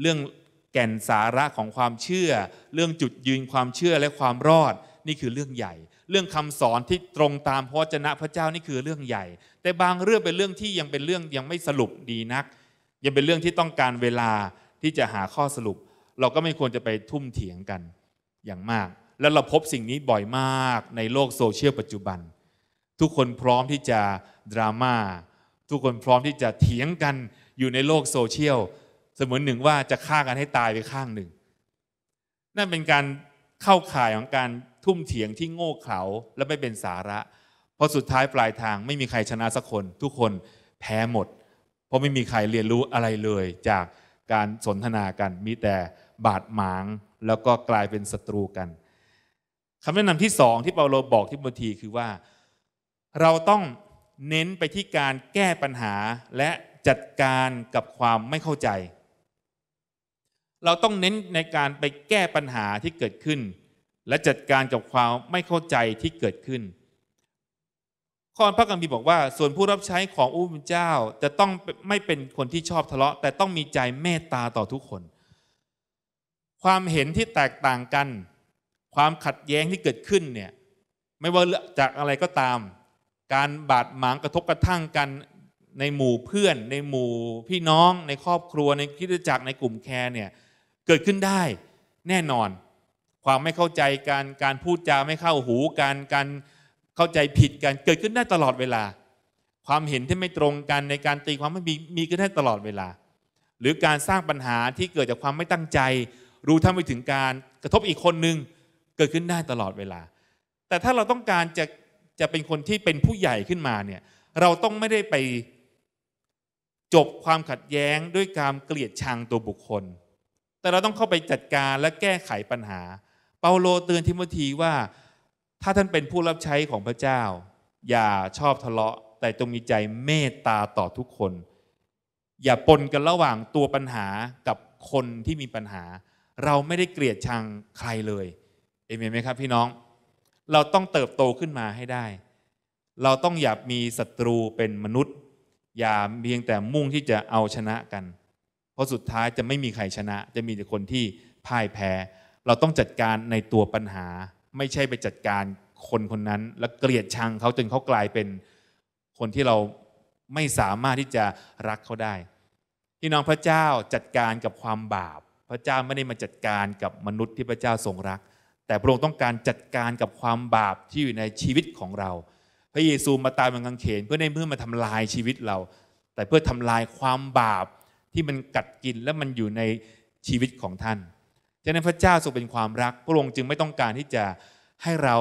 เรื่องแก่นสาระของความเชื่อ เรื่องจุดยืนความเชื่อและความรอด นี่คือเรื่องใหญ่เรื่องคำสอนที่ตรงตามพระเจนะพระเจ้านี่คือเรื่องใหญ่ แต่บางเรื่องเป็นเรื่องที่ยังเป็นเรื่องยังไม่สรุปดีนัก ยังเป็นเรื่องที่ต้องการเวลาที่จะหาข้อสรุป เราก็ไม่ควรจะไปทุ่มเถียงกันอย่างมาก แล้วเราพบสิ่งนี้บ่อยมากในโลกโซเชียลปัจจุบัน ทุกคนพร้อมที่จะดราม่าทุกคนพร้อมที่จะเถียงกันอยู่ในโลกโซเชียลเสมือนหนึ่งว่าจะฆ่ากันให้ตายไปข้างหนึ่งนั่นเป็นการเข้าข่ายของการทุ่มเถียงที่โง่เขลาและไม่เป็นสาระ เพราะสุดท้ายปลายทางไม่มีใครชนะสักคนทุกคนแพ้หมด เพราะไม่มีใครเรียนรู้อะไรเลย จากการสนทนากันมีแต่บาดหมาง แล้วก็กลายเป็นศัตรูกัน คำแนะนำที่สองที่เปาโลบอกที่บททีคือว่า เราต้องเน้นไปที่การแก้ปัญหาและจัดการกับความไม่เข้าใจ เราต้องเน้นในการไปแก้ปัญหาที่เกิดขึ้นและจัดการกับความไม่เข้าใจที่เกิดขึ้น ข้อพระกัมพีบอกว่า ส่วนผู้รับใช้ของอุปเจ้า จะต้องไม่เป็นคนที่ชอบทะเลาะแต่ต้องมีใจเมตตาต่อทุกคน ความเห็นที่แตกต่างกัน ความขัดแย้งที่เกิดขึ้นเนี่ยไม่ว่าจากอะไรก็ตาม การบาดหมางกระทบกระทั่งกันในหมู่เพื่อนในหมู่พี่น้องในครอบครัวในคิดจักรในกลุ่มแคร์เนี่ยเกิดขึ้นได้แน่นอนความไม่เข้าใจการการพูดจาไม่เข้าหูการการเข้าใจผิดกันเกิดขึ้นได้ตลอดเวลา ความเห็นที่ไม่ตรงกันในการตีความไม่มีมีขึ้นได้ตลอดเวลา หรือการสร้างปัญหาที่เกิดจากความไม่ตั้งใจ รู้ทำไปถึงการกระทบอีกคนนึงเกิดขึ้นได้ตลอดเวลา แต่ถ้าเราต้องการ จะจะเป็นคนที่เป็นผู้ใหญ่ขึ้นมาเนี่ยเราต้องไม่ได้ไป จบความขัดแย้งด้วยการเกลียดชังตัวบุคคล แต่เราต้องเข้าไปจัดการและแก้ไขปัญหาเปาโลเตือนทิโมธีว่า ถ้าท่านเป็นผู้รับใช้ของพระเจ้า อย่าชอบทะเลาะ แต่จงมีใจเมตตาต่อทุกคน อย่าปนกันระหว่างตัวปัญหากับคนที่มีปัญหา เราไม่ได้เกลียดชังใครเลยเอเมนไหมครับพี่น้อง เราต้องเติบโตขึ้นมาให้ได้ เราต้องอย่ามีศัตรูเป็นมนุษย์ อย่าเพียงแต่มุ่งที่จะเอาชนะกัน เพราะสุดท้ายจะไม่มีใครชนะจะมีแต่คนที่พ่ายแพ้เราต้องจัดการในตัวปัญหา ไม่ใช่ไปจัดการคนคนนั้นและเกลียดชังเขาจนเขากลายเป็นคนที่เราไม่สามารถที่จะรักเขาได้พี่น้องพระเจ้าจัดการกับความบาป พระเจ้าไม่ได้มาจัดการกับมนุษย์ที่พระเจ้าทรงรัก แต่พระองค์ต้องการจัดการกับความบาปที่อยู่ในชีวิตของเรา พระเยซูมาตายบนกางเขนเพื่อไนเพื่อมาทำลายชีวิตเรา แต่เพื่อทำลายความบาปที่มันกัดกินและมันอยู่ในชีวิตของท่านฉะนั้นพระเจ้าทรงเป็นความรักพระองค์จึงไม่ต้องการที่จะให้เรา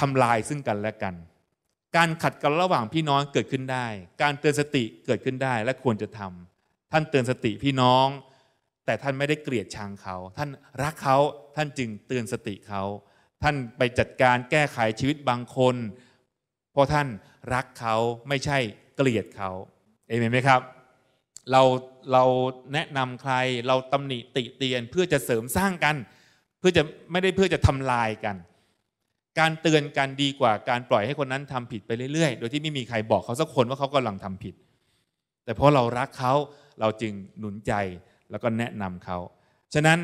ทำลายซึ่งกันและกัน การขัดกันระหว่างพี่น้องเกิดขึ้นได้ การเตือนสติเกิดขึ้นได้และควรจะทำ ท่านเตือนสติพี่น้อง แต่ท่านไม่ได้เกลียดชังเขา ท่านรักเขาท่านจึงเตือนสติเขา ท่านไปจัดการแก้ไขชีวิตบางคน เพราะท่านรักเขาไม่ใช่เกลียดเขา เอเมนไหมครับเราเราแนะนำใครเราตำหนิติเตียนเพื่อจะเสริมสร้างกัน เพื่อจะไม่ได้เพื่อจะทำลายกัน การเตือนกันดีกว่าการปล่อยให้คนนั้นทำผิดไปเรื่อยๆ โดยที่ไม่มีใครบอกเขาสักคนว่าเขากำลังทำผิด แต่เพราะเรารักเขาเราจึงหนุนใจแล้วก็แนะนำเขา ฉะนั้น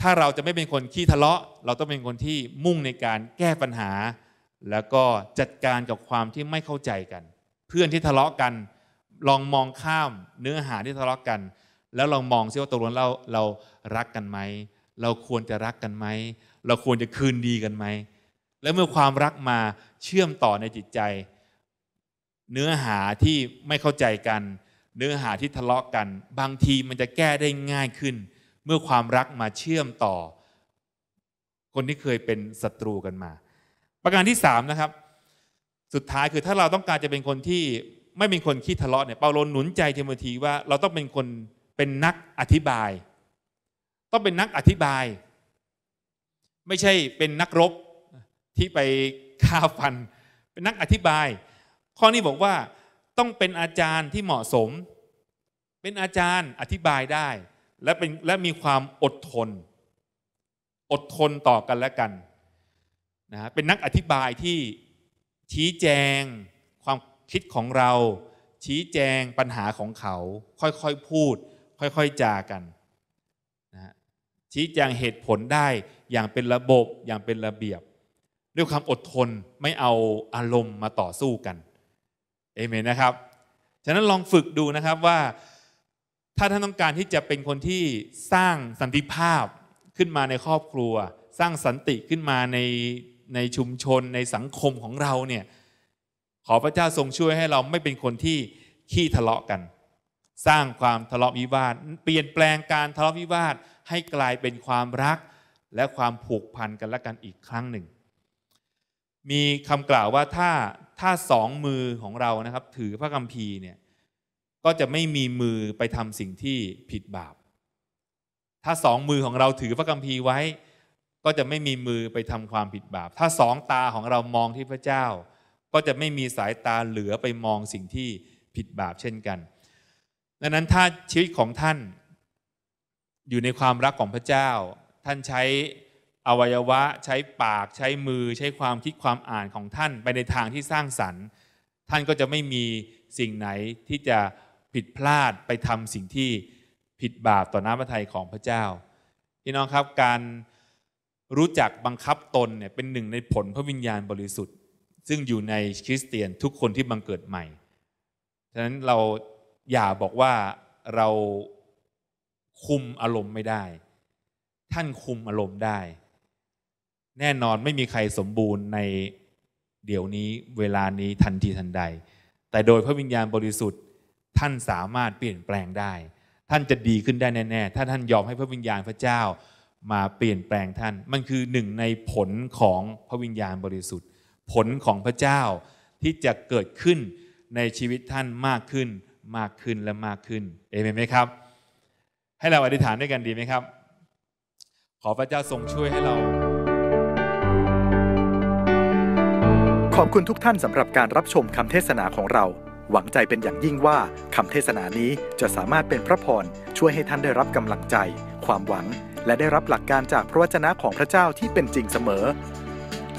ถ้าเราจะไม่เป็นคนขี้ทะเลาะเราต้องเป็นคนที่มุ่งในการแก้ปัญหา แล้วก็จัดการกับความที่ไม่เข้าใจกัน เพื่อนที่ทะเลาะกันลองมองข้ามเนื้อหาที่ทะเลาะกัน แล้วลองมองซิว่าตกลงเราเรารักกันไหมเราควรจะรักกันไหมเราควรจะคืนดีกันไหมแล้วเมื่อความรักมาเชื่อมต่อในจิตใจ เนื้อหาที่ไม่เข้าใจกัน เนื้อหาที่ทะเลาะกัน บางทีมันจะแก้ได้ง่ายขึ้น เมื่อความรักมาเชื่อมต่อ คนที่เคยเป็นศัตรูกันมา ประการที่3นะครับ สุดท้ายคือถ้าเราต้องการจะเป็นคนที่ไม่เป็นคนขี้ทะเลาะเนี่ยเปาโลหนุนใจทิโมธีว่าเราต้องเป็นคนเป็นนักอธิบาย ต้องเป็นนักอธิบาย ไม่ใช่เป็นนักรบที่ไปฆ่าฟัน เป็นนักอธิบาย ข้อนี้บอกว่าต้องเป็นอาจารย์ที่เหมาะสม เป็นอาจารย์อธิบายได้และเป็นและมีความอดทน อดทนต่อกันและกันนะเป็นนักอธิบายที่ชี้แจงคิดของเราชี้แจงปัญหาของเขาค่อยๆพูดค่อยๆจากันนะชี้แจงเหตุผลได้อย่างเป็นระบบอย่างเป็นระเบียบ ด้วยความอดทนไม่เอาอารมณ์มาต่อสู้กันเอเมนนะครับ ฉะนั้นลองฝึกดูนะครับว่า ถ้าท่านต้องการที่จะเป็นคนที่สร้างสันติภาพขึ้นมาในครอบครัว สร้างสันติขึ้นมาในในชุมชนในสังคมของเราเนี่ยขอพระเจ้าทรงช่วยให้เราไม่เป็นคนที่ ขี้ทะเลาะกัน สร้างความทะเลาะวิวาทเปลี่ยนแปลงการทะเลาะวิวาทให้กลายเป็นความรักและความผูกพันกันและกันอีกครั้งหนึ่ง มีคำกล่าวว่า ถ้าถ้าสองมือของเรานะครับถือพระคัมภีร์เนี่ยก็จะไม่มีมือไปทำสิ่งที่ผิดบาปถ้าสองมือของเรา ถือพระคัมภีร์ไว้ ก็จะไม่มีมือไปทำความผิดบาปถ้าสองตาของเรามองที่พระเจ้าก็จะไม่มีสายตาเหลือไปมองสิ่งที่ผิดบาปเช่นกัน ดังนั้นถ้าชีวิตของท่าน อยู่ในความรักของพระเจ้า ท่านใช้อวัยวะใช้ปากใช้มือใช้ความคิดความอ่านของท่านไปในทางที่สร้างสรรค์ ท่านก็จะไม่มีสิ่งไหนที่จะผิดพลาดไปทำสิ่งที่ผิดบาปต่อหน้าพระทัยของพระเจ้าพี่น้องครับการรู้จักบังคับตนเนี่ยเป็นหนึ่งในผลพระวิญญาณบริสุทธิ์ซึ่งอยู่ในคริสเตียนทุกคนที่บังเกิดใหม่ ฉะนั้นเราอย่าบอกว่าเราคุมอารมณ์ไม่ได้ ท่านคุมอารมณ์ได้ แน่นอนไม่มีใครสมบูรณ์ในเดี๋ยวนี้เวลานี้ทันทีทันใด แต่โดยพระวิญญาณบริสุทธิ์ ท่านสามารถเปลี่ยนแปลงได้ ท่านจะดีขึ้นได้ แน่ ๆ ถ้าท่านยอมให้พระวิญญาณพระเจ้ามาเปลี่ยนแปลงท่าน มันคือหนึ่งในผลของพระวิญญาณบริสุทธิ์ผลของพระเจ้าที่จะเกิดขึ้นในชีวิตท่านมากขึ้น มากขึ้นและมากขึ้น เอเมนไหมครับ ให้เราอธิษฐานด้วยกันดีไหมครับ ขอพระเจ้าทรงช่วยให้เรา ขอบคุณทุกท่านสำหรับการรับชมคำเทศนาของเรา หวังใจเป็นอย่างยิ่งว่าคำเทศนานี้จะสามารถเป็นพระพร ช่วยให้ท่านได้รับกำลังใจความหวัง และได้รับหลักการจากพระวจนะของพระเจ้าที่เป็นจริงเสมอ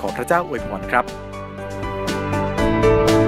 ขอพระเจ้าอวยพรครับ